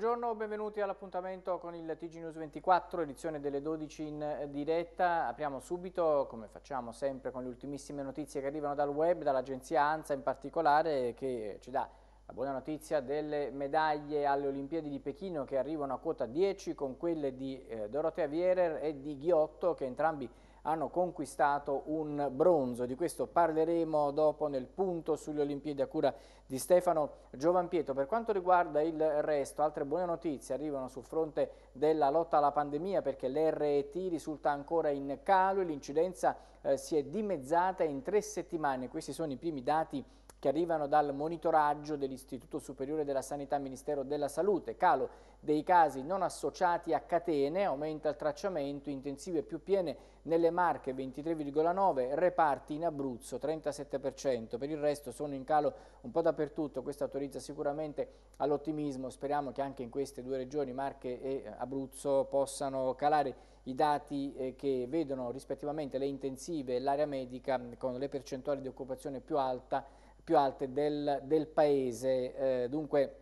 Buongiorno, benvenuti all'appuntamento con il TG News 24, edizione delle 12 in eh, diretta. Apriamo subito, come facciamo sempre, con le ultimissime notizie che arrivano dal web, dall'agenzia ANSA in particolare, che ci dà la buona notizia delle medaglie alle Olimpiadi di Pechino che arrivano a quota 10 con quelle di eh, Dorotea Vierer e di Ghiotto che entrambi hanno conquistato un bronzo. Di questo parleremo dopo nel punto sulle Olimpiadi a cura di Stefano Giovanpietro. Per quanto riguarda il resto, altre buone notizie arrivano sul fronte della lotta alla pandemia perché l'RET risulta ancora in calo e l'incidenza eh, si è dimezzata in tre settimane. Questi sono i primi dati che arrivano dal monitoraggio dell'Istituto Superiore della Sanità Ministero della Salute. Calo dei casi non associati a catene, aumenta il tracciamento, intensive più piene nelle Marche 23,9, reparti in Abruzzo 37%, per il resto sono in calo un po' dappertutto, questo autorizza sicuramente all'ottimismo, speriamo che anche in queste due regioni, Marche e Abruzzo, possano calare i dati eh, che vedono rispettivamente le intensive e l'area medica con le percentuali di occupazione più alta più alte del, del paese. Eh, dunque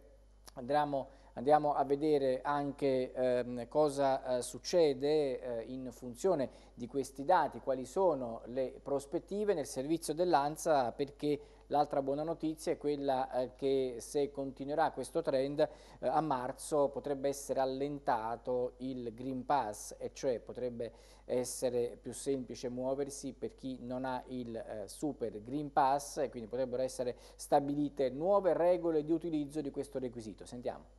andremo, andiamo a vedere anche ehm, cosa eh, succede eh, in funzione di questi dati, quali sono le prospettive nel servizio dell'ANSA perché L'altra buona notizia è quella eh, che se continuerà questo trend eh, a marzo potrebbe essere allentato il Green Pass e cioè potrebbe essere più semplice muoversi per chi non ha il eh, Super Green Pass e quindi potrebbero essere stabilite nuove regole di utilizzo di questo requisito. Sentiamo.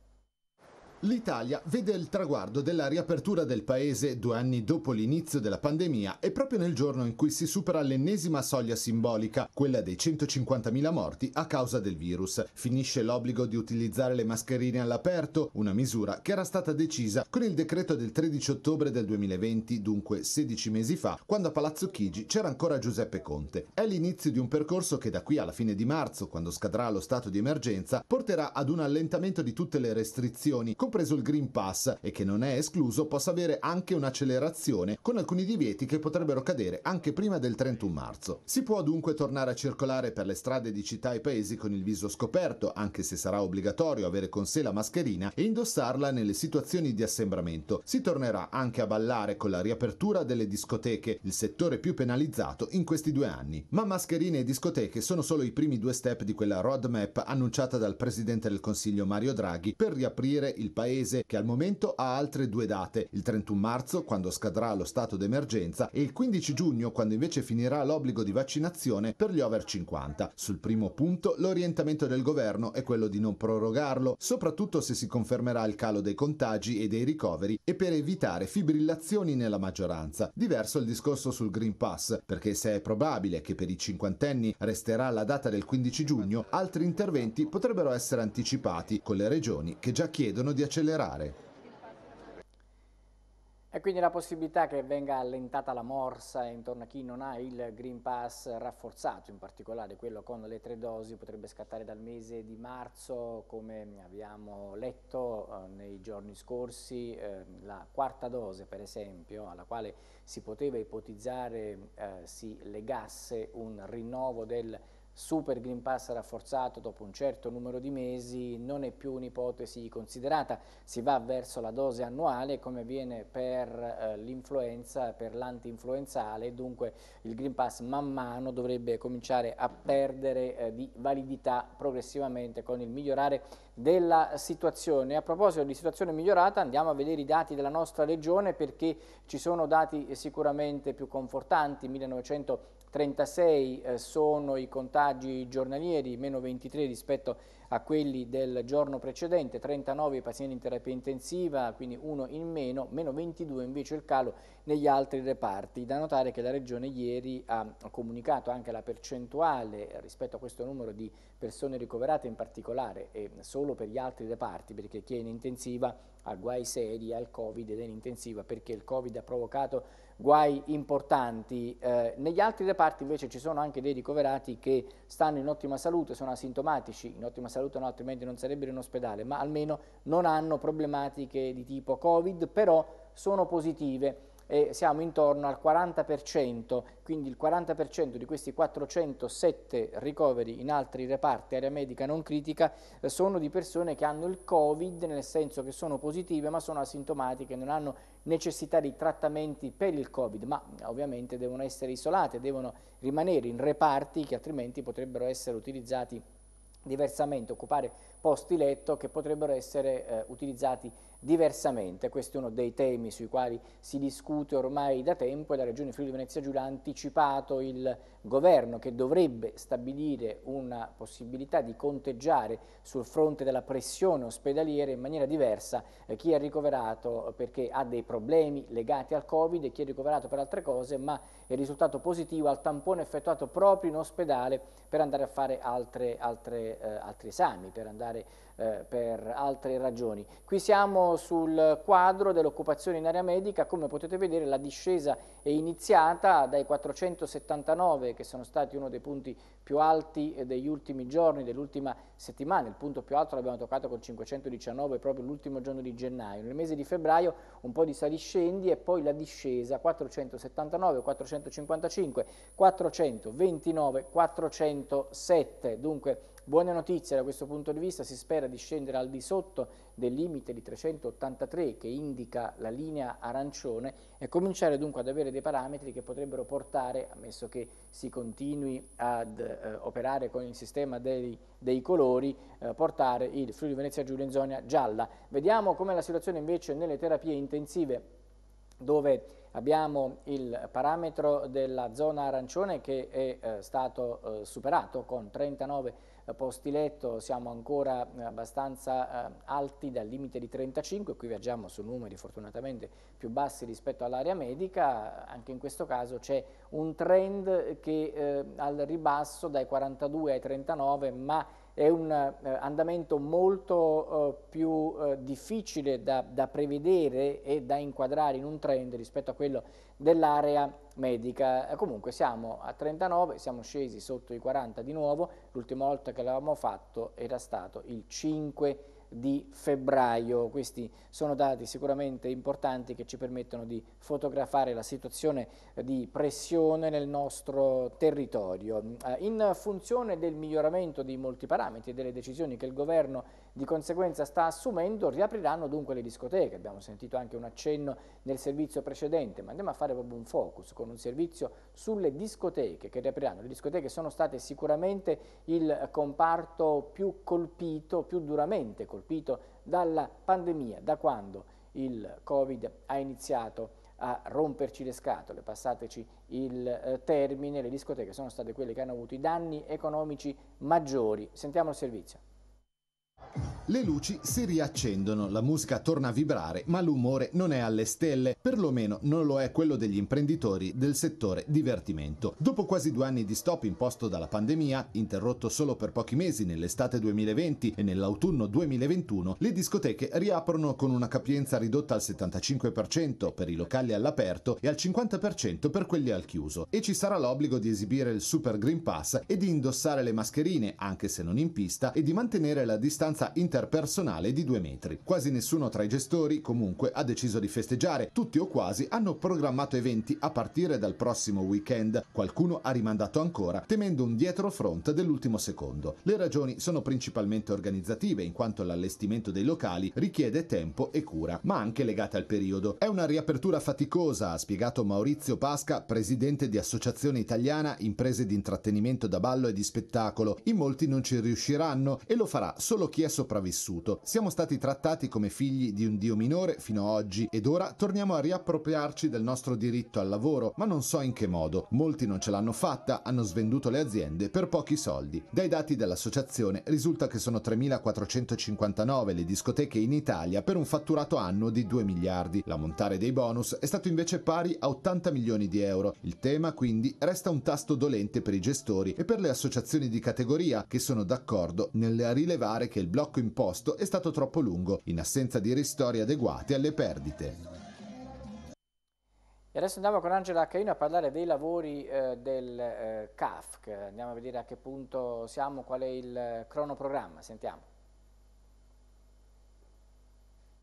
L'Italia vede il traguardo della riapertura del paese due anni dopo l'inizio della pandemia e proprio nel giorno in cui si supera l'ennesima soglia simbolica, quella dei 150.000 morti a causa del virus. Finisce l'obbligo di utilizzare le mascherine all'aperto, una misura che era stata decisa con il decreto del 13 ottobre del 2020, dunque 16 mesi fa, quando a Palazzo Chigi c'era ancora Giuseppe Conte. È l'inizio di un percorso che da qui alla fine di marzo, quando scadrà lo stato di emergenza, porterà ad un allentamento di tutte le restrizioni, compreso il Green Pass e che non è escluso possa avere anche un'accelerazione con alcuni divieti che potrebbero cadere anche prima del 31 marzo. Si può dunque tornare a circolare per le strade di città e paesi con il viso scoperto, anche se sarà obbligatorio avere con sé la mascherina e indossarla nelle situazioni di assembramento. Si tornerà anche a ballare con la riapertura delle discoteche, il settore più penalizzato in questi due anni. Ma mascherine e discoteche sono solo i primi due step di quella roadmap annunciata dal presidente del Consiglio Mario Draghi per riaprire il paese che al momento ha altre due date, il 31 marzo quando scadrà lo stato d'emergenza e il 15 giugno quando invece finirà l'obbligo di vaccinazione per gli over 50. Sul primo punto l'orientamento del governo è quello di non prorogarlo, soprattutto se si confermerà il calo dei contagi e dei ricoveri e per evitare fibrillazioni nella maggioranza. Diverso il discorso sul Green Pass, perché se è probabile che per i cinquantenni resterà la data del 15 giugno, altri interventi potrebbero essere anticipati con le regioni che già chiedono di accelerare. E quindi la possibilità che venga allentata la morsa intorno a chi non ha il Green Pass rafforzato, in particolare quello con le tre dosi, potrebbe scattare dal mese di marzo, come abbiamo letto eh, nei giorni scorsi, eh, la quarta dose per esempio, alla quale si poteva ipotizzare eh, si legasse un rinnovo del super Green Pass rafforzato dopo un certo numero di mesi non è più un'ipotesi considerata, si va verso la dose annuale come avviene per eh, l'influenza, per l'antinfluenzale, dunque il Green Pass man mano dovrebbe cominciare a perdere eh, di validità progressivamente con il migliorare della situazione. A proposito di situazione migliorata andiamo a vedere i dati della nostra regione perché ci sono dati sicuramente più confortanti, 1900 36 eh, sono i contagi giornalieri, meno 23 rispetto a quelli del giorno precedente, 39 i pazienti in terapia intensiva, quindi uno in meno, meno 22 invece il calo negli altri reparti. Da notare che la Regione ieri ha comunicato anche la percentuale rispetto a questo numero di persone ricoverate in particolare e solo per gli altri reparti, perché chi è in intensiva ha guai seri al Covid ed è in intensiva perché il Covid ha provocato guai importanti. Eh, negli altri reparti invece ci sono anche dei ricoverati che stanno in ottima salute, sono asintomatici, in ottima salute no, altrimenti non sarebbero in ospedale, ma almeno non hanno problematiche di tipo Covid, però sono positive e siamo intorno al 40%, quindi il 40% di questi 407 ricoveri in altri reparti, area medica non critica, eh, sono di persone che hanno il Covid, nel senso che sono positive ma sono asintomatiche, non hanno necessità di trattamenti per il Covid, ma eh, ovviamente devono essere isolate, devono rimanere in reparti che altrimenti potrebbero essere utilizzati diversamente, occupare posti letto che potrebbero essere eh, utilizzati diversamente. Questo è uno dei temi sui quali si discute ormai da tempo e la Regione Friuli Venezia Giulia ha anticipato il governo che dovrebbe stabilire una possibilità di conteggiare sul fronte della pressione ospedaliera in maniera diversa eh, chi è ricoverato eh, perché ha dei problemi legati al Covid e chi è ricoverato per altre cose, ma è risultato positivo al tampone effettuato proprio in ospedale per andare a fare altre, altre, eh, altri esami, per andare a eh, per altre ragioni. Qui siamo sul quadro dell'occupazione in area medica, come potete vedere la discesa è iniziata dai 479 che sono stati uno dei punti più alti eh, degli ultimi giorni, dell'ultima settimana, il punto più alto l'abbiamo toccato con 519 proprio l'ultimo giorno di gennaio, nel mese di febbraio un po' di saliscendi e poi la discesa 479, 455, 429, 407, dunque Buone notizie da questo punto di vista, si spera di scendere al di sotto del limite di 383 che indica la linea arancione e cominciare dunque ad avere dei parametri che potrebbero portare, ammesso che si continui ad eh, operare con il sistema dei, dei colori, eh, portare il Friuli Venezia Giulia in zona gialla. Vediamo com'è la situazione invece nelle terapie intensive dove abbiamo il parametro della zona arancione che è eh, stato eh, superato con 39 posti letto siamo ancora eh, abbastanza eh, alti dal limite di 35, qui viaggiamo su numeri fortunatamente più bassi rispetto all'area medica, anche in questo caso c'è un trend che eh, al ribasso dai 42 ai 39, ma è un eh, andamento molto eh, più eh, difficile da, da prevedere e da inquadrare in un trend rispetto a quello dell'area medica. Comunque siamo a 39, siamo scesi sotto i 40 di nuovo, l'ultima volta che l'avevamo fatto era stato il 5 di febbraio. Questi sono dati sicuramente importanti che ci permettono di fotografare la situazione di pressione nel nostro territorio. Eh, in funzione del miglioramento di molti parametri e delle decisioni che il Governo di conseguenza sta assumendo, riapriranno dunque le discoteche, abbiamo sentito anche un accenno nel servizio precedente, ma andiamo a fare proprio un focus con un servizio sulle discoteche che riapriranno. Le discoteche sono state sicuramente il comparto più colpito, più duramente colpito dalla pandemia, da quando il Covid ha iniziato a romperci le scatole, passateci il eh, termine, le discoteche sono state quelle che hanno avuto i danni economici maggiori. Sentiamo il servizio. Le luci si riaccendono, la musica torna a vibrare, ma l'umore non è alle stelle, perlomeno non lo è quello degli imprenditori del settore divertimento. Dopo quasi due anni di stop imposto dalla pandemia, interrotto solo per pochi mesi nell'estate 2020 e nell'autunno 2021, le discoteche riaprono con una capienza ridotta al 75% per i locali all'aperto e al 50% per quelli al chiuso, e ci sarà l'obbligo di esibire il Super Green Pass e di indossare le mascherine, anche se non in pista, e di mantenere la distanza interna interpersonale di due metri. Quasi nessuno tra i gestori, comunque, ha deciso di festeggiare. Tutti o quasi hanno programmato eventi a partire dal prossimo weekend. Qualcuno ha rimandato ancora, temendo un dietro front dell'ultimo secondo. Le ragioni sono principalmente organizzative, in quanto l'allestimento dei locali richiede tempo e cura, ma anche legate al periodo. È una riapertura faticosa, ha spiegato Maurizio Pasca, presidente di Associazione Italiana Imprese di Intrattenimento da Ballo e di Spettacolo. In molti non ci riusciranno e lo farà solo chi è sopravvissuto vissuto. Siamo stati trattati come figli di un Dio minore fino ad oggi ed ora torniamo a riappropriarci del nostro diritto al lavoro, ma non so in che modo. Molti non ce l'hanno fatta, hanno svenduto le aziende per pochi soldi. Dai dati dell'associazione risulta che sono 3.459 le discoteche in Italia per un fatturato annuo di 2 miliardi. L'ammontare dei bonus è stato invece pari a 80 milioni di euro. Il tema quindi resta un tasto dolente per i gestori e per le associazioni di categoria che sono d'accordo nel rilevare che il blocco in imposto è stato troppo lungo, in assenza di ristori adeguati alle perdite. E adesso andiamo con Angela Caino a parlare dei lavori eh, del eh, CAFC, andiamo a vedere a che punto siamo, qual è il eh, cronoprogramma, sentiamo.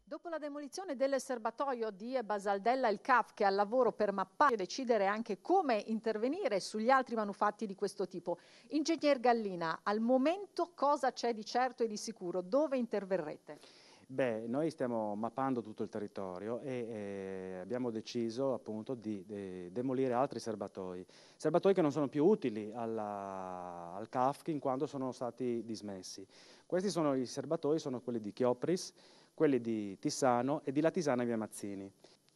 Dopo la demolizione del serbatoio di Basaldella, il CAF che è al lavoro per mappare e decidere anche come intervenire sugli altri manufatti di questo tipo. Ingegner Gallina, al momento cosa c'è di certo e di sicuro? Dove interverrete? Beh, noi stiamo mappando tutto il territorio e eh, abbiamo deciso appunto di, di demolire altri serbatoi. Serbatoi che non sono più utili alla, al CAF in quanto sono stati dismessi. Questi sono i serbatoi, sono quelli di Chiopris, quelli di Tissano e di Latisana e via Mazzini.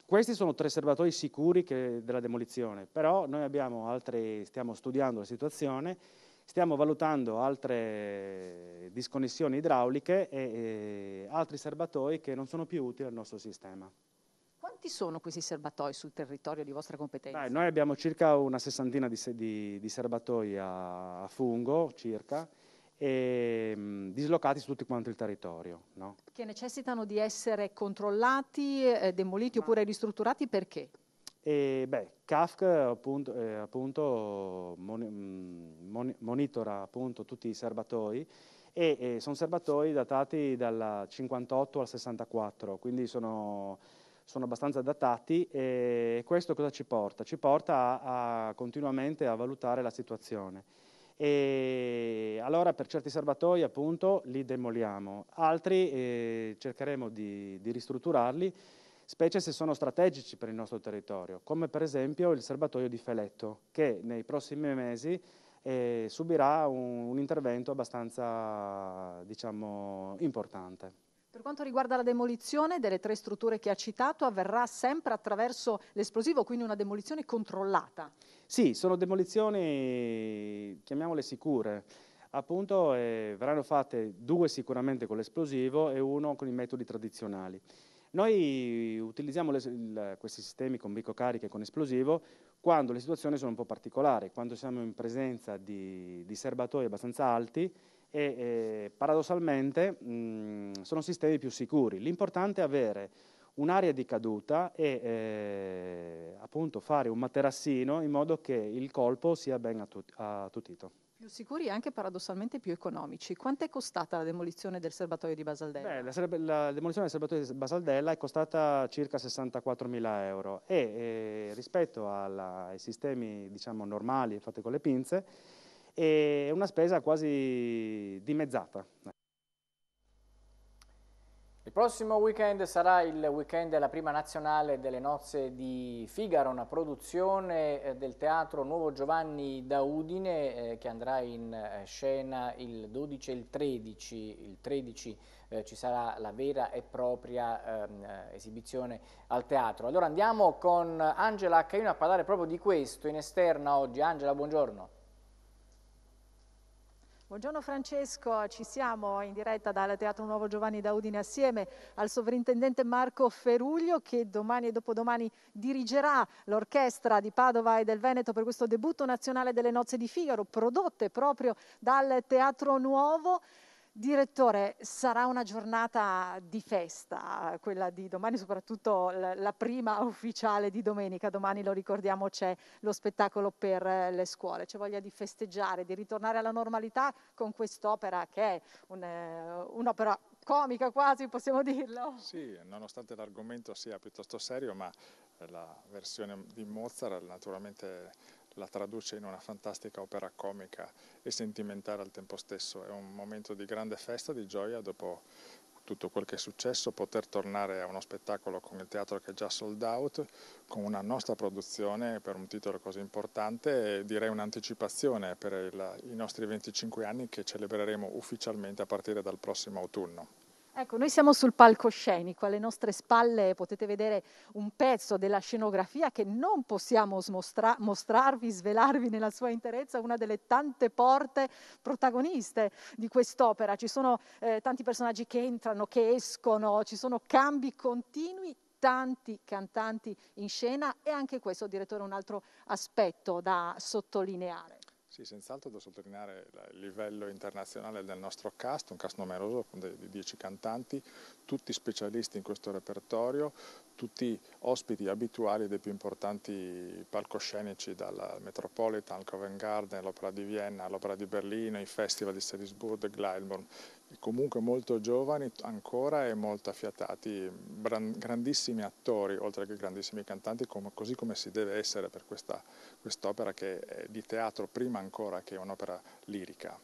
Questi sono tre serbatoi sicuri che, della demolizione, però noi altri, stiamo studiando la situazione, stiamo valutando altre disconnessioni idrauliche e, e altri serbatoi che non sono più utili al nostro sistema. Quanti sono questi serbatoi sul territorio di vostra competenza? Dai, noi abbiamo circa una sessantina di, di, di serbatoi a, a fungo, circa, e, mh, mm, dislocati su tutto quanto il territorio. No? Che necessitano di essere controllati, eh, demoliti Ma... oppure ristrutturati perché? E, beh, CAFC appunto, eh, appunto mon mm, mon monitora appunto, tutti i serbatoi e, e sono serbatoi datati dal 58 al 64, quindi sono, sono abbastanza datati e questo cosa ci porta? Ci porta a, a continuamente a valutare la situazione. E allora per certi serbatoi appunto li demoliamo, altri eh, cercheremo di, di ristrutturarli, specie se sono strategici per il nostro territorio, come per esempio il serbatoio di Feletto, che nei prossimi mesi eh, subirà un, un intervento abbastanza diciamo, importante. Per quanto riguarda la demolizione delle tre strutture che ha citato, avverrà sempre attraverso l'esplosivo, quindi una demolizione controllata. Sì, sono demolizioni, chiamiamole sicure. Appunto, eh, verranno fatte due sicuramente con l'esplosivo e uno con i metodi tradizionali. Noi utilizziamo le, il, questi sistemi con bicocariche e con esplosivo quando le situazioni sono un po' particolari, quando siamo in presenza di, di serbatoi abbastanza alti e eh, paradossalmente mh, sono sistemi più sicuri. L'importante è avere un'area di caduta e eh, appunto fare un materassino in modo che il colpo sia ben attut attutito. Più sicuri e anche paradossalmente più economici. Quanto è costata la demolizione del serbatoio di Basaldella? Beh, la, la, demolizione del serbatoio di Basaldella è costata circa 64.000 euro e eh, rispetto alla, ai sistemi diciamo, normali fatti con le pinze e una spesa quasi dimezzata. Il prossimo weekend sarà il weekend della prima nazionale delle nozze di Figaro, una produzione eh, del teatro Nuovo Giovanni da Udine eh, che andrà in eh, scena il 12 e il 13, il 13 eh, ci sarà la vera e propria ehm, eh, esibizione al teatro. Allora andiamo con Angela Caiuno a parlare proprio di questo in esterna oggi. Angela, buongiorno. Buongiorno Francesco, ci siamo in diretta dal Teatro Nuovo Giovanni Daudine assieme al sovrintendente Marco Feruglio che domani e dopodomani dirigerà l'orchestra di Padova e del Veneto per questo debutto nazionale delle nozze di Figaro prodotte proprio dal Teatro Nuovo. Direttore, sarà una giornata di festa quella di domani, soprattutto la prima ufficiale di domenica. Domani lo ricordiamo c'è lo spettacolo per eh, le scuole. C'è voglia di festeggiare, di ritornare alla normalità con quest'opera che è eh, un'opera comica quasi, possiamo dirlo. Sì, nonostante l'argomento sia piuttosto serio, ma eh, la versione di Mozart naturalmente la traduce in una fantastica opera comica e sentimentale al tempo stesso. È un momento di grande festa, di gioia dopo tutto quel che è successo, poter tornare a uno spettacolo con il teatro che è già sold out, con una nostra produzione per un titolo così importante, direi un'anticipazione per il, i nostri 25 anni che celebreremo ufficialmente a partire dal prossimo autunno. Ecco, noi siamo sul palcoscenico, alle nostre spalle potete vedere un pezzo della scenografia che non possiamo smostra- mostrarvi, svelarvi nella sua interezza, una delle tante porte protagoniste di quest'opera. Ci sono eh, tanti personaggi che entrano, che escono, ci sono cambi continui tanti cantanti in scena e anche questo, direttore, è un altro aspetto da sottolineare. Sì, senz'altro da sottolineare il livello internazionale del nostro cast, un cast numeroso di 10 cantanti, tutti specialisti in questo repertorio, tutti ospiti abituali dei più importanti palcoscenici dalla Metropolitan, Covent Garden, l'Opera di Vienna, l'Opera di Berlino, i festival di Salisburgo, Gleilborn comunque molto giovani ancora e molto affiatati, grandissimi attori oltre che grandissimi cantanti, così come si deve essere per questa quest'opera che è di teatro prima ancora che un'opera lirica.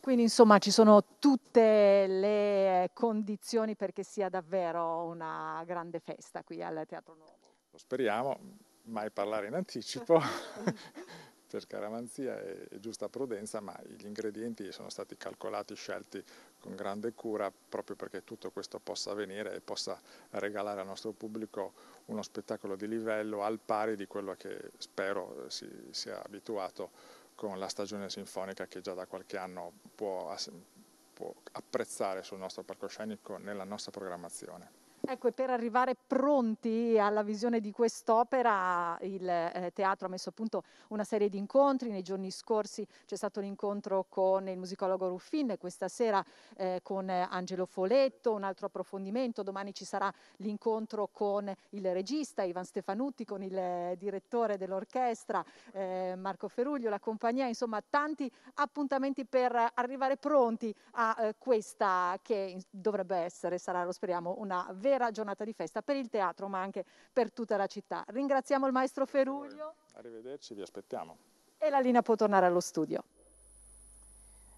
Quindi insomma ci sono tutte le condizioni perché sia davvero una grande festa qui al Teatro Nuovo. Lo speriamo, mai parlare in anticipo. c'è scaramanzia e, e giusta prudenza, ma gli ingredienti sono stati calcolati, scelti con grande cura proprio perché tutto questo possa avvenire e possa regalare al nostro pubblico uno spettacolo di livello al pari di quello che spero eh, si sia abituato con la stagione sinfonica che già da qualche anno può, può apprezzare sul nostro palcoscenico nella nostra programmazione. Ecco, e per arrivare pronti alla visione di quest'opera, il eh, teatro ha messo a punto una serie di incontri. Nei giorni scorsi c'è stato l'incontro con il musicologo Ruffin, questa sera eh, con Angelo Foletto, un altro approfondimento. Domani ci sarà l'incontro con il regista Ivan Stefanutti, con il eh, direttore dell'orchestra eh, Marco Feruglio, la compagnia, insomma, tanti appuntamenti per arrivare pronti a eh, questa che dovrebbe essere, sarà lo speriamo, una vera vera giornata di festa per il teatro ma anche per tutta la città. Ringraziamo il maestro Feruglio. Arrivederci, vi aspettiamo. E la linea può tornare allo studio.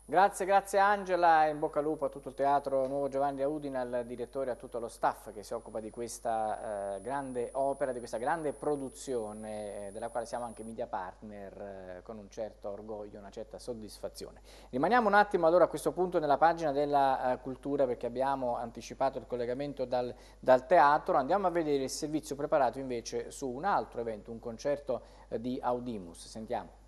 Grazie, grazie Angela, in bocca al lupo a tutto il teatro Nuovo Giovanni Audina, al direttore, e a tutto lo staff che si occupa di questa eh, grande opera, di questa grande produzione eh, della quale siamo anche media partner eh, con un certo orgoglio, una certa soddisfazione. Rimaniamo un attimo allora a questo punto nella pagina della eh, cultura perché abbiamo anticipato il collegamento dal, dal teatro, andiamo a vedere il servizio preparato invece su un altro evento, un concerto eh, di Audimus, sentiamo.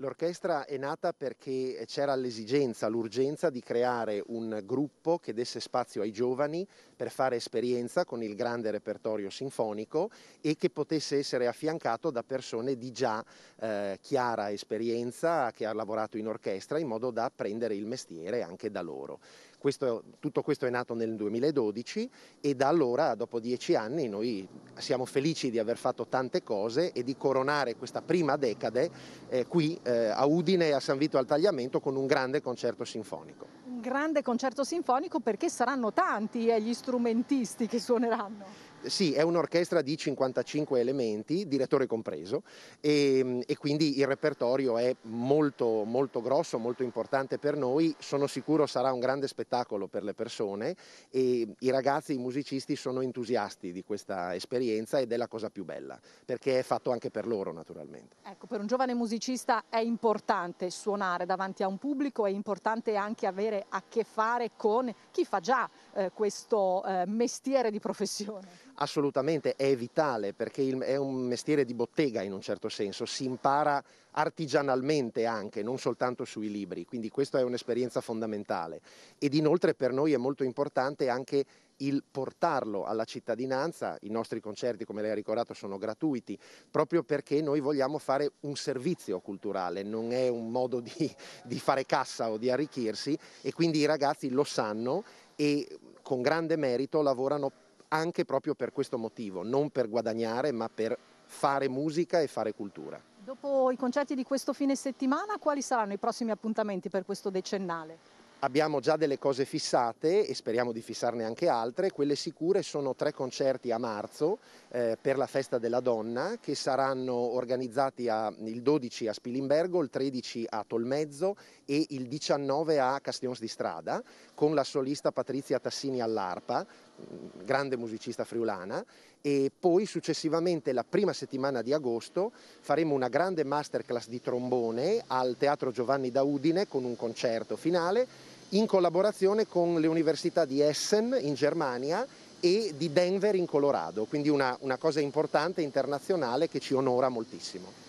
L'orchestra è nata perché c'era l'esigenza, l'urgenza di creare un gruppo che desse spazio ai giovani per fare esperienza con il grande repertorio sinfonico e che potesse essere affiancato da persone di già eh, chiara esperienza che ha lavorato in orchestra in modo da apprendere il mestiere anche da loro. Questo, tutto questo è nato nel 2012 e da allora, dopo dieci anni, noi siamo felici di aver fatto tante cose e di coronare questa prima decade eh, qui eh, a Udine e a San Vito al Tagliamento con un grande concerto sinfonico. Un grande concerto sinfonico perché saranno tanti eh, gli strumentisti che suoneranno. Sì, è un'orchestra di 55 elementi, direttore compreso, e, ehm, e quindi il repertorio è molto, molto, grosso, molto importante per noi. Sono sicuro sarà un grande spettacolo per le persone e i ragazzi, i musicisti sono entusiasti di questa esperienza ed è la cosa più bella, perché è fatto anche per loro naturalmente. Ecco, per un giovane musicista è importante suonare davanti a un pubblico, è importante anche avere a che fare con chi fa già eh, questo eh, mestiere di professione? Assolutamente, è vitale perché il, è un mestiere di bottega in un certo senso, si impara artigianalmente anche, non soltanto sui libri, quindi questa è un'esperienza fondamentale. Ed inoltre per noi è molto importante anche il portarlo alla cittadinanza, i nostri concerti come lei ha ricordato sono gratuiti, proprio perché noi vogliamo fare un servizio culturale, non è un modo di, di fare cassa o di arricchirsi e quindi i ragazzi lo sanno e con grande merito lavorano anche proprio per questo motivo, non per guadagnare ma per fare musica e fare cultura. Dopo i concerti di questo fine settimana, quali saranno i prossimi appuntamenti per questo decennale? Abbiamo già delle cose fissate e speriamo di fissarne anche altre, quelle sicure sono tre concerti a marzo eh, per la festa della donna che saranno organizzati a, il 12 a Spilimbergo, il 13 a Tolmezzo e il 19 a Castions di Strada con la solista Patrizia Tassini all'arpa, mm, grande musicista friulana e poi successivamente la prima settimana di agosto faremo una grande masterclass di trombone al Teatro Giovanni da Udine con un concerto finale in collaborazione con le università di Essen in Germania e di Denver in Colorado, quindi una, una cosa importante internazionale che ci onora moltissimo.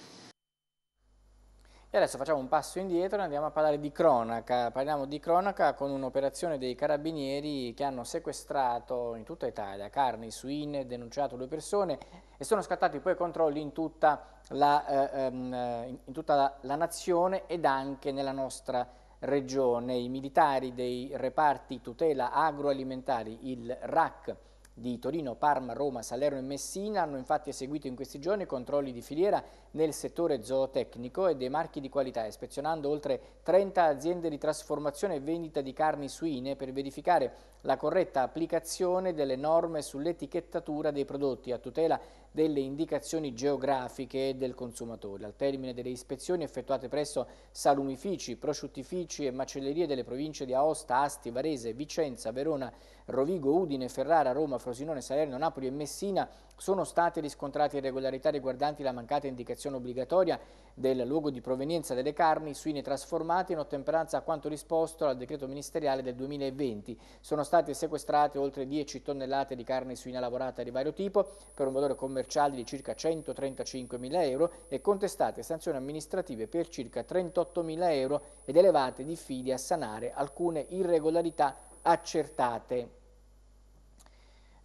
E adesso facciamo un passo indietro e andiamo a parlare di cronaca. Parliamo di cronaca con un'operazione dei carabinieri che hanno sequestrato in tutta Italia carni, suine, denunciato due persone e sono scattati poi controlli in tutta la, eh, ehm, in tutta la, la nazione ed anche nella nostra città regione. I militari dei reparti tutela agroalimentari, il RAC, di Torino, Parma, Roma, Salerno e Messina hanno infatti eseguito in questi giorni controlli di filiera nel settore zootecnico e dei marchi di qualità, ispezionando oltre 30 aziende di trasformazione e vendita di carni suine per verificare la corretta applicazione delle norme sull'etichettatura dei prodotti a tutela delle indicazioni geografiche del consumatore. Al termine delle ispezioni effettuate presso salumifici, prosciuttifici e macellerie delle province di Aosta, Asti, Varese, Vicenza, Verona, Rovigo, Udine, Ferrara, Roma, Frosinone, Salerno, Napoli e Messina, sono state riscontrate irregolarità riguardanti la mancata indicazione obbligatoria del luogo di provenienza delle carni suine trasformate in ottemperanza a quanto risposto dal decreto ministeriale del 2020. Sono state sequestrate oltre 10 tonnellate di carne suina lavorata di vario tipo per un valore commerciale di circa 135.000 euro e contestate sanzioni amministrative per circa 38.000 euro ed elevate diffidi a sanare alcune irregolarità accertate.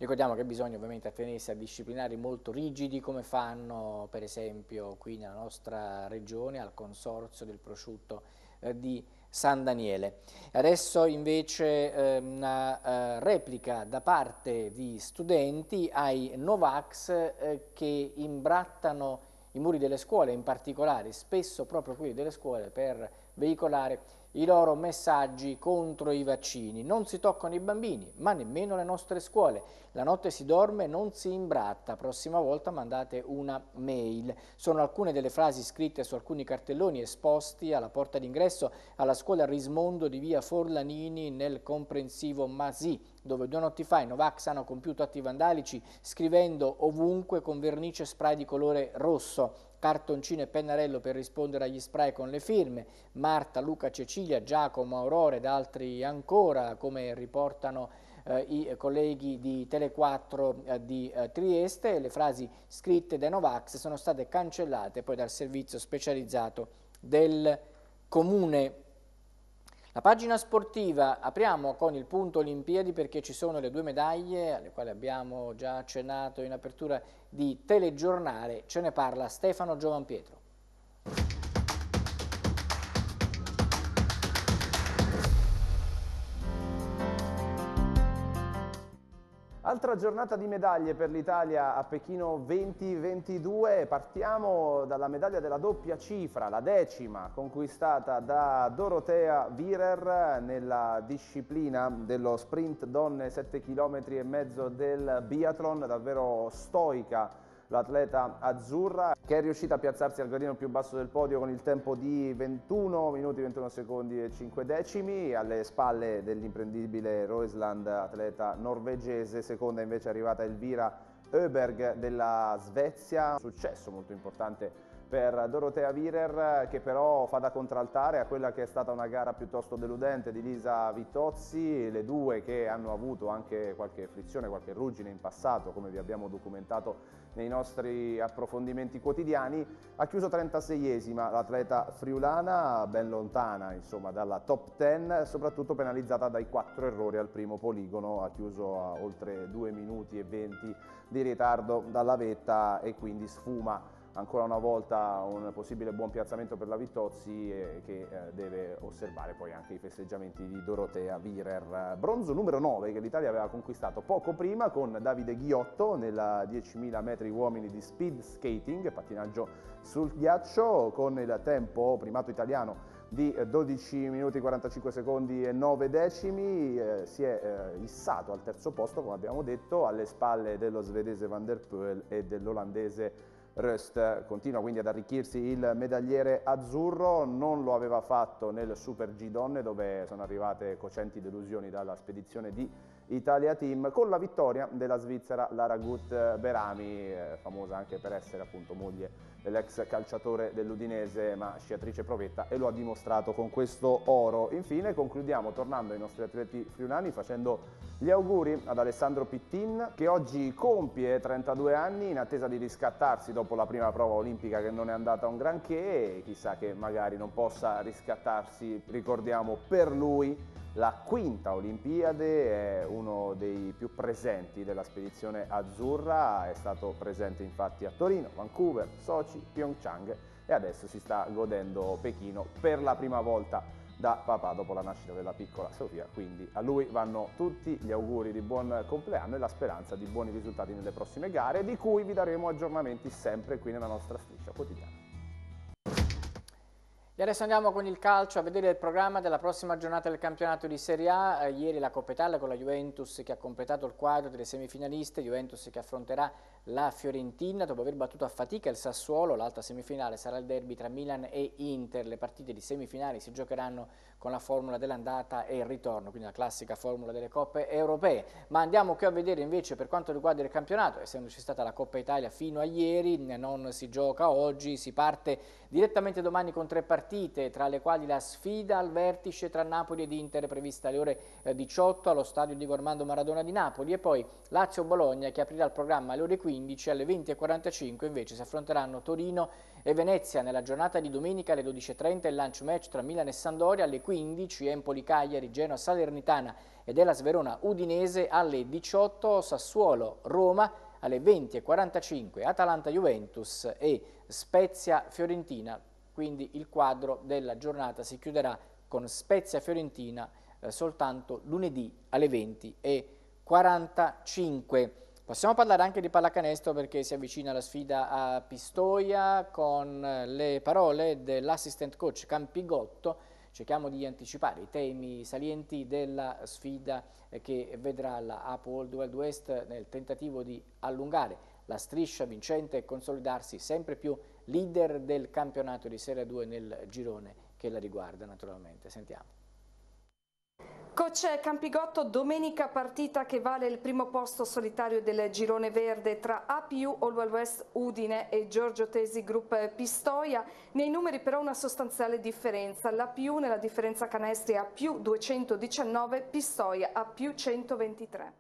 Ricordiamo che bisogna ovviamente attenersi a disciplinari molto rigidi come fanno per esempio qui nella nostra regione al Consorzio del Prosciutto eh, di San Daniele. Adesso invece eh, una eh, replica da parte di studenti ai Novax eh, che imbrattano i muri delle scuole, in particolare spesso proprio quelli delle scuole per veicolare i loro messaggi contro i vaccini. Non si toccano i bambini, ma nemmeno le nostre scuole. La notte si dorme, non si imbratta. Prossima volta mandate una mail. Sono alcune delle frasi scritte su alcuni cartelloni esposti alla porta d'ingresso alla scuola Rismondo di via Forlanini nel comprensivo Masì, dove due notti fa i Novax hanno compiuto atti vandalici scrivendo ovunque con vernice spray di colore rosso cartoncino e pennarello per rispondere agli spray con le firme, Marta, Luca, Cecilia, Giacomo, Aurore ed altri ancora, come riportano eh, i colleghi di Tele4 eh, di eh, Trieste, le frasi scritte dai Novax sono state cancellate poi dal servizio specializzato del Comune. La pagina sportiva apriamo con il punto Olimpiadi perché ci sono le due medaglie alle quali abbiamo già accennato in apertura di telegiornale, ce ne parla Stefano Giovanpietro. Altra giornata di medaglie per l'Italia a Pechino 2022, partiamo dalla medaglia della doppia cifra, la decima conquistata da Dorotea Wierer nella disciplina dello sprint donne 7 km e mezzo del biathlon, davvero stoica l'atleta azzurra che è riuscita a piazzarsi al gradino più basso del podio con il tempo di 21 minuti 21 secondi e 5 decimi alle spalle dell'imprendibile Roisland atleta norvegese seconda invece è arrivata Elvira Öberg della Svezia successo molto importante per Dorotea Virer che però fa da contraltare a quella che è stata una gara piuttosto deludente di Lisa Vittozzi, le due che hanno avuto anche qualche frizione, qualche ruggine in passato come vi abbiamo documentato nei nostri approfondimenti quotidiani, ha chiuso 36esima l'atleta friulana, ben lontana insomma, dalla top 10, soprattutto penalizzata dai quattro errori al primo poligono, ha chiuso a oltre 2 minuti e 20 di ritardo dalla vetta e quindi sfuma ancora una volta un possibile buon piazzamento per la Vittozzi eh, che eh, deve osservare poi anche i festeggiamenti di Dorotea Virer. Bronzo numero 9 che l'Italia aveva conquistato poco prima con Davide Ghiotto nella 10.000 metri uomini di speed skating, pattinaggio sul ghiaccio con il tempo primato italiano di 12 minuti 45 secondi e 9 decimi, eh, si è eh, issato al terzo posto, come abbiamo detto, alle spalle dello svedese Van der Poel e dell'olandese Röst continua quindi ad arricchirsi il medagliere azzurro, non lo aveva fatto nel Super G Donne dove sono arrivate cocenti delusioni dalla spedizione di Italia Team con la vittoria della Svizzera Lara Gut Berami, eh, famosa anche per essere appunto moglie dell'ex calciatore dell'Udinese ma sciatrice provetta e lo ha dimostrato con questo oro. Infine concludiamo tornando ai nostri atleti friulani facendo gli auguri ad Alessandro Pittin che oggi compie 32 anni in attesa di riscattarsi dopo la prima prova olimpica che non è andata un granché e chissà che magari non possa riscattarsi, ricordiamo, per lui la quinta Olimpiade è uno dei più presenti della spedizione azzurra, è stato presente infatti a Torino, Vancouver, Sochi, Pyeongchang e adesso si sta godendo Pechino per la prima volta da papà dopo la nascita della piccola Sofia, quindi a lui vanno tutti gli auguri di buon compleanno e la speranza di buoni risultati nelle prossime gare di cui vi daremo aggiornamenti sempre qui nella nostra striscia quotidiana. E adesso andiamo con il calcio a vedere il programma della prossima giornata del campionato di Serie A. Eh, ieri la Coppa Italia con la Juventus che ha completato il quadro delle semifinaliste, Juventus che affronterà la Fiorentina dopo aver battuto a fatica il Sassuolo, l'altra semifinale sarà il derby tra Milan e Inter, le partite di semifinali si giocheranno con la formula dell'andata e il ritorno, quindi la classica formula delle coppe europee, ma andiamo qui a vedere invece per quanto riguarda il campionato, essendoci stata la Coppa Italia fino a ieri, non si gioca oggi, si parte direttamente domani con tre partite, tra le quali la sfida al vertice tra Napoli ed Inter prevista alle ore 18 eh, allo stadio di Gormando Maradona di Napoli e poi Lazio-Bologna che aprirà il programma alle ore 15 15, alle 20.45 invece si affronteranno Torino e Venezia nella giornata di domenica alle 12.30 il lunch match tra Milan e Sandoria, alle 15 Empoli-Cagliari, Genoa-Salernitana ed Elas Verona-Udinese, alle 18 Sassuolo-Roma, alle 20.45 Atalanta-Juventus e Spezia-Fiorentina, quindi il quadro della giornata si chiuderà con Spezia-Fiorentina eh, soltanto lunedì alle 20.45. Possiamo parlare anche di pallacanestro perché si avvicina la sfida a Pistoia con eh, le parole dell'assistant coach Campigotto. Cerchiamo di anticipare i temi salienti della sfida eh, che vedrà la Apple World West nel tentativo di allungare la striscia vincente e consolidarsi sempre più leader del campionato di Serie 2 nel girone che la riguarda naturalmente. Sentiamo. Coach Campigotto, domenica partita che vale il primo posto solitario del girone verde tra APU All West Udine e Giorgio Tesi Group Pistoia. Nei numeri però una sostanziale differenza. L'APU nella differenza canestri a più 219, Pistoia a più 123.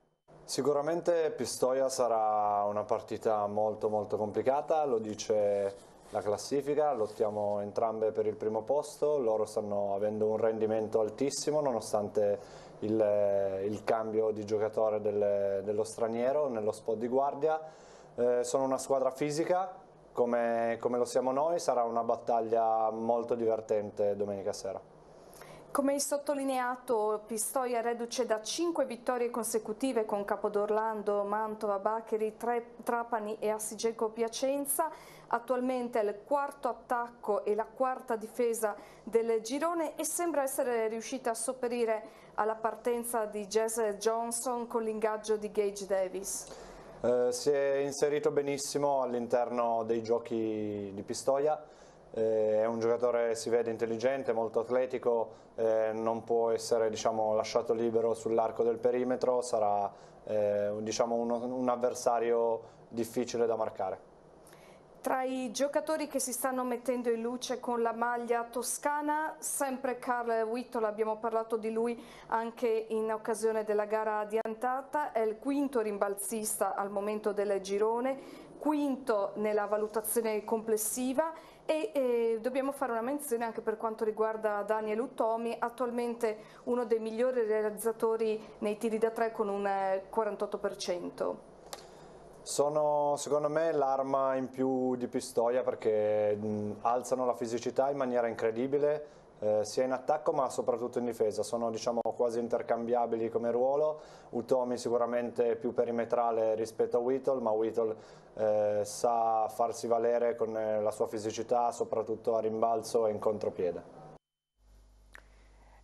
Sicuramente Pistoia sarà una partita molto molto complicata, lo dice la classifica, lottiamo entrambe per il primo posto, loro stanno avendo un rendimento altissimo nonostante il, il cambio di giocatore del, dello straniero nello spot di guardia, eh, sono una squadra fisica come, come lo siamo noi, sarà una battaglia molto divertente domenica sera. Come hai sottolineato, Pistoia reduce da 5 vittorie consecutive con Capodorlando, Mantova, Baccheri, Trapani e Assigeco Piacenza attualmente è il quarto attacco e la quarta difesa del girone e sembra essere riuscita a sopperire alla partenza di Jesse Johnson con l'ingaggio di Gage Davis. Eh, si è inserito benissimo all'interno dei giochi di Pistoia, eh, è un giocatore, si vede, intelligente, molto atletico, eh, non può essere diciamo, lasciato libero sull'arco del perimetro, sarà eh, diciamo, uno, un avversario difficile da marcare. Tra i giocatori che si stanno mettendo in luce con la maglia toscana, sempre Carl Wittola, abbiamo parlato di lui anche in occasione della gara adiantata, è il quinto rimbalzista al momento del girone, quinto nella valutazione complessiva e, e, eh, dobbiamo fare una menzione anche per quanto riguarda Daniel Uttomi, attualmente uno dei migliori realizzatori nei tiri da tre con un 48%. Eh, sono secondo me l'arma in più di Pistoia perché mh, alzano la fisicità in maniera incredibile eh, sia in attacco ma soprattutto in difesa, sono diciamo, quasi intercambiabili come ruolo, Utomi sicuramente più perimetrale rispetto a Whittle ma Whittle eh, sa farsi valere con eh, la sua fisicità soprattutto a rimbalzo e in contropiede.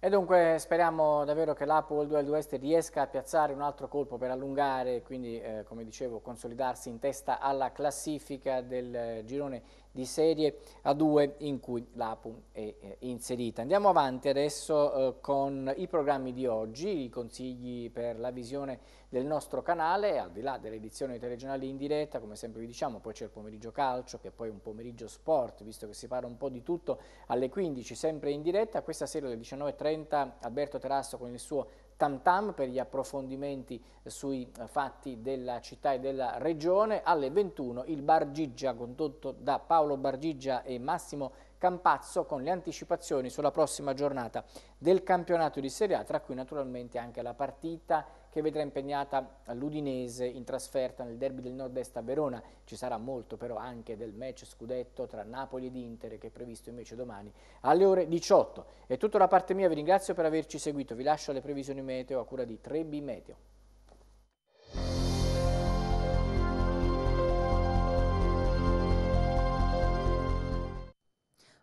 E dunque speriamo davvero che l'Apoel Duel West riesca a piazzare un altro colpo per allungare e quindi, eh, come dicevo, consolidarsi in testa alla classifica del eh, girone di serie A2 in cui l'APU è inserita. Andiamo avanti adesso eh, con i programmi di oggi, i consigli per la visione del nostro canale, al di là dell'edizione telegiornali in diretta, come sempre vi diciamo, poi c'è il pomeriggio calcio, che è poi un pomeriggio sport, visto che si parla un po' di tutto alle 15, sempre in diretta, questa sera alle 19.30 Alberto Terasso con il suo Tam Tam per gli approfondimenti sui eh, fatti della città e della regione. Alle 21 il Bar Giggia condotto da Paolo Bargiggia e Massimo Campazzo con le anticipazioni sulla prossima giornata del campionato di Serie A, tra cui naturalmente anche la partita che vedrà impegnata l'Udinese in trasferta nel derby del nord-est a Verona. Ci sarà molto però anche del match scudetto tra Napoli ed Inter che è previsto invece domani alle ore 18. È tutto da parte mia, vi ringrazio per averci seguito, vi lascio alle previsioni meteo a cura di Trebi Meteo.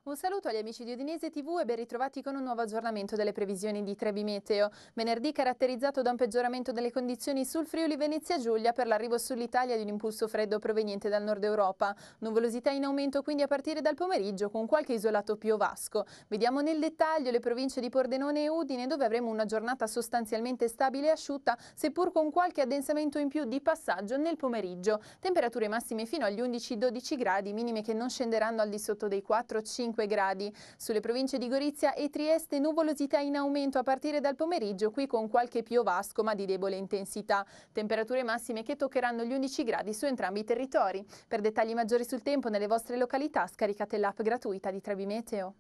Un saluto agli amici di Udinese TV e ben ritrovati con un nuovo aggiornamento delle previsioni di Trebi Meteo. Venerdì caratterizzato da un peggioramento delle condizioni sul Friuli Venezia Giulia per l'arrivo sull'Italia di un impulso freddo proveniente dal nord Europa. Nuvolosità in aumento quindi a partire dal pomeriggio con qualche isolato piovasco. Vediamo nel dettaglio le province di Pordenone e Udine dove avremo una giornata sostanzialmente stabile e asciutta seppur con qualche addensamento in più di passaggio nel pomeriggio. Temperature massime fino agli 11-12 gradi, minime che non scenderanno al di sotto dei 4-5 5 gradi. Sulle province di Gorizia e Trieste nuvolosità in aumento a partire dal pomeriggio, qui con qualche piovasco ma di debole intensità. Temperature massime che toccheranno gli 11 gradi su entrambi i territori. Per dettagli maggiori sul tempo nelle vostre località scaricate l'app gratuita di Trebimeteo.